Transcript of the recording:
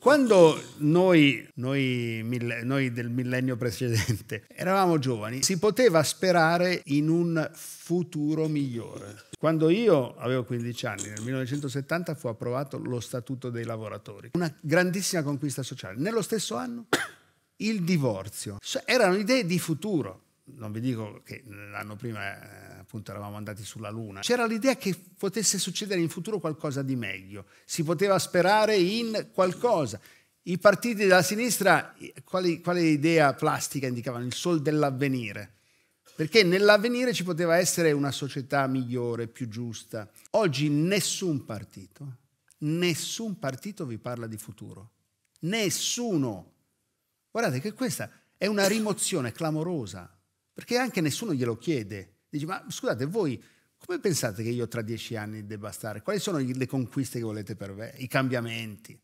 Quando noi, noi, noi, del millennio precedente eravamo giovani, si poteva sperare in un futuro migliore. Quando io avevo 15 anni, nel 1970 fu approvato lo Statuto dei lavoratori, una grandissima conquista sociale. Nello stesso anno il divorzio. Cioè, erano idee di futuro. Non vi dico che l'anno prima eh, appunto eravamo andati sulla Luna, c'era l'idea che potesse succedere in futuro qualcosa di meglio, si poteva sperare in qualcosa. I partiti della sinistra, quale, quale idea plastica indicavano? Il sol dell'avvenire perché nell'avvenire ci poteva essere una società migliore, più giusta. Oggi nessun partito, nessun partito vi parla di futuro. Nessuno. Guardate che questa è una rimozione clamorosa, perché anche nessuno glielo chiede. Dici, ma scusate, voi come pensate che io tra dieci anni debba stare? Quali sono le conquiste che volete per me, i cambiamenti?